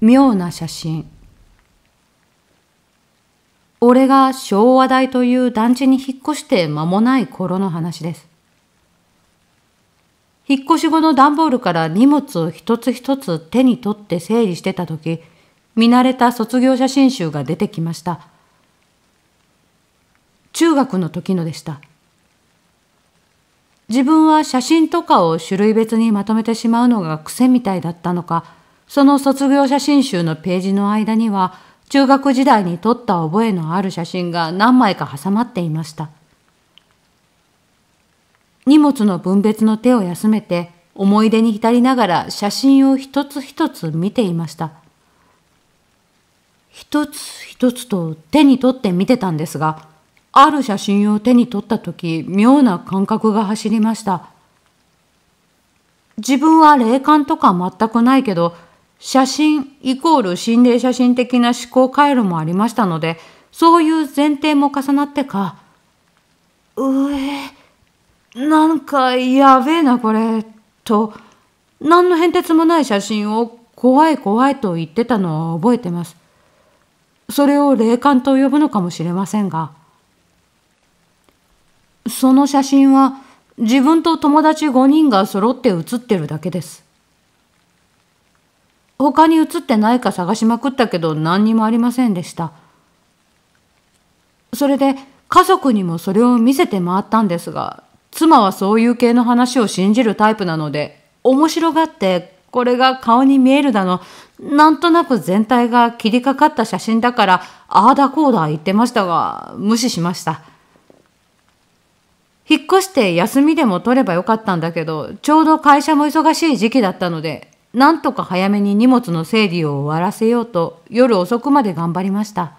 妙な写真。俺が昭和台という団地に引っ越して間もない頃の話です。引っ越し後の段ボールから荷物を一つ一つ手に取って整理してた時、見慣れた卒業写真集が出てきました。中学の時のでした。自分は写真とかを種類別にまとめてしまうのが癖みたいだったのか、その卒業写真集のページの間には、中学時代に撮った覚えのある写真が何枚か挟まっていました。荷物の分別の手を休めて、思い出に浸りながら写真を一つ一つ見ていました。一つ一つと手に取って見てたんですが、ある写真を手に取った時、妙な感覚が走りました。自分は霊感とか全くないけど、写真イコール心霊写真的な思考回路もありましたので、そういう前提も重なってか、うえ、なんかやべえなこれ、と、何の変哲もない写真を怖い怖いと言ってたのは覚えてます。それを霊感と呼ぶのかもしれませんが。その写真は自分と友達5人が揃って写ってるだけです。他に映ってないか探しまくったけど何にもありませんでした。それで家族にもそれを見せて回ったんですが、妻はそういう系の話を信じるタイプなので、面白がってこれが顔に見えるだの、なんとなく全体が切りかかった写真だから、ああだこうだ言ってましたが、無視しました。引っ越して休みでも取ればよかったんだけど、ちょうど会社も忙しい時期だったので、なんとか早めに荷物の整理を終わらせようと夜遅くまで頑張りました。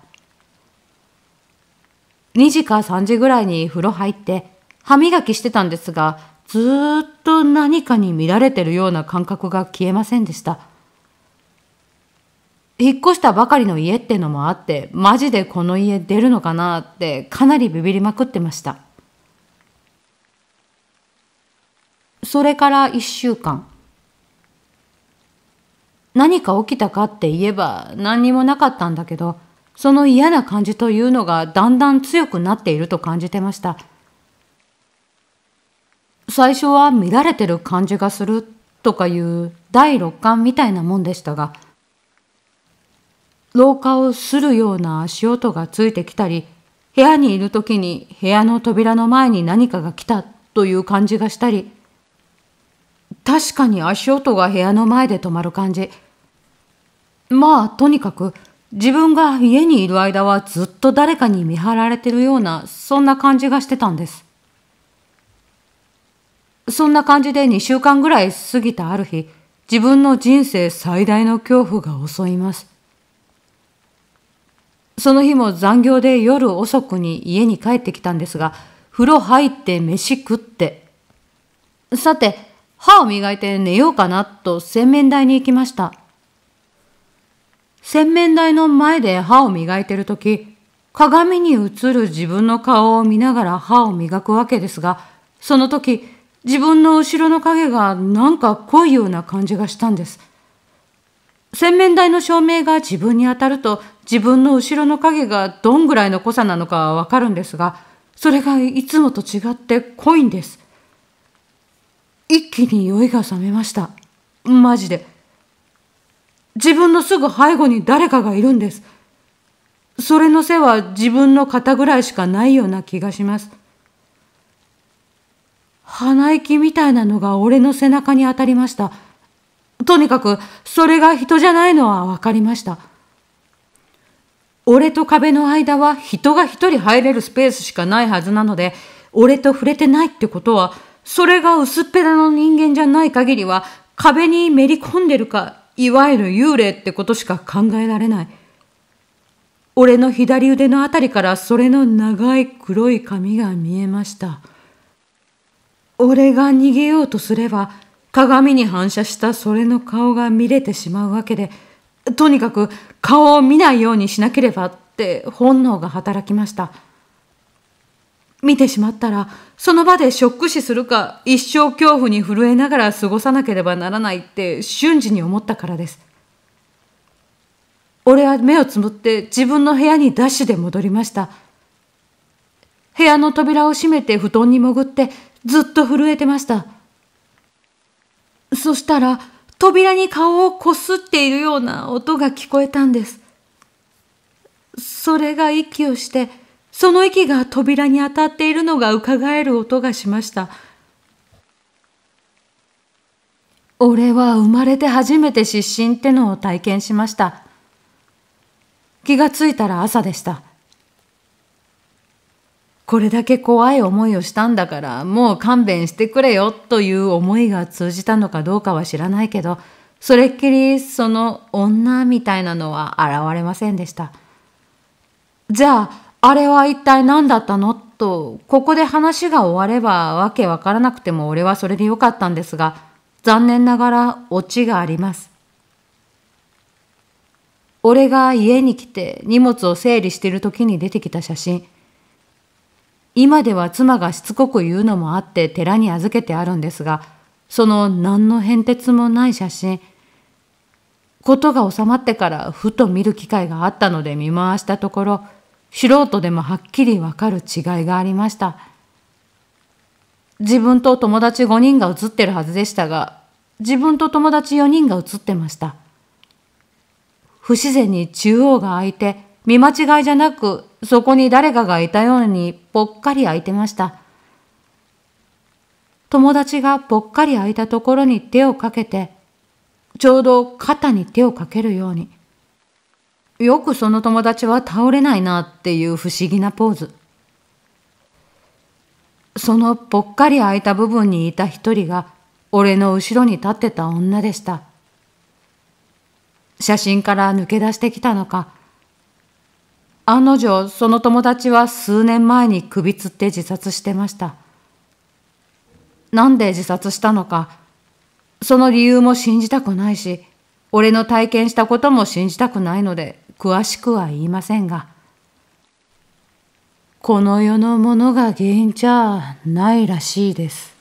2時か3時ぐらいに風呂入って歯磨きしてたんですが、ずっと何かに見られてるような感覚が消えませんでした。引っ越したばかりの家ってのもあって、マジでこの家出るのかなってかなりビビりまくってました。それから1週間。何か起きたかって言えば何にもなかったんだけど、その嫌な感じというのがだんだん強くなっていると感じてました。最初は見られてる感じがするとかいう第六感みたいなもんでしたが、廊下をするような足音がついてきたり、部屋にいる時に部屋の扉の前に何かが来たという感じがしたり、確かに足音が部屋の前で止まる感じ。まあとにかく自分が家にいる間はずっと誰かに見張られてるようなそんな感じがしてたんです。そんな感じで2週間ぐらい過ぎたある日、自分の人生最大の恐怖が襲います。その日も残業で夜遅くに家に帰ってきたんですが、風呂入って飯食って。さて、歯を磨いて寝ようかなと洗面台に行きました。洗面台の前で歯を磨いてるとき、鏡に映る自分の顔を見ながら歯を磨くわけですが、その時、自分の後ろの影がなんか濃いような感じがしたんです。洗面台の照明が自分に当たると、自分の後ろの影がどんぐらいの濃さなのかわかるんですが、それがいつもと違って濃いんです。一気に酔いが覚めました。マジで。自分のすぐ背後に誰かがいるんです。それの背は自分の肩ぐらいしかないような気がします。鼻息みたいなのが俺の背中に当たりました。とにかく、それが人じゃないのは分かりました。俺と壁の間は人が一人入れるスペースしかないはずなので、俺と触れてないってことは、それが薄っぺらの人間じゃない限りは、壁にめり込んでるかいわゆる幽霊ってことしか考えられない。俺の左腕のあたりからそれの長い黒い髪が見えました。俺が逃げようとすれば、鏡に反射したそれの顔が見れてしまうわけで、とにかく顔を見ないようにしなければって本能が働きました。見てしまったら、その場でショック死するか、一生恐怖に震えながら過ごさなければならないって瞬時に思ったからです。俺は目をつむって自分の部屋にダッシュで戻りました。部屋の扉を閉めて布団に潜ってずっと震えてました。そしたら扉に顔をこすっているような音が聞こえたんです。それが息をして、その息が扉に当たっているのがうかがえる音がしました。俺は生まれて初めて失神ってのを体験しました。気がついたら朝でした。これだけ怖い思いをしたんだからもう勘弁してくれよという思いが通じたのかどうかは知らないけど、それっきりその女みたいなのは現れませんでした。じゃあ、あれは一体何だったのと、ここで話が終わればわけわからなくても俺はそれでよかったんですが、残念ながらオチがあります。俺が家に来て荷物を整理している時に出てきた写真。今では妻がしつこく言うのもあって寺に預けてあるんですが、その何の変哲もない写真、ことが収まってからふと見る機会があったので見回したところ、素人でもはっきりわかる違いがありました。自分と友達5人が写ってるはずでしたが、自分と友達4人が写ってました。不自然に中央が空いて、見間違いじゃなく、そこに誰かがいたようにぽっかり空いてました。友達がぽっかり空いたところに手をかけて、ちょうど肩に手をかけるように。よくその友達は倒れないなっていう不思議なポーズ。そのぽっかり空いた部分にいた一人が俺の後ろに立ってた女でした。写真から抜け出してきたのか、案の定その友達は数年前に首吊って自殺してました。なんで自殺したのか、その理由も信じたくないし、俺の体験したことも信じたくないので、詳しくは言いませんが、この世のものが原因じゃないらしいです。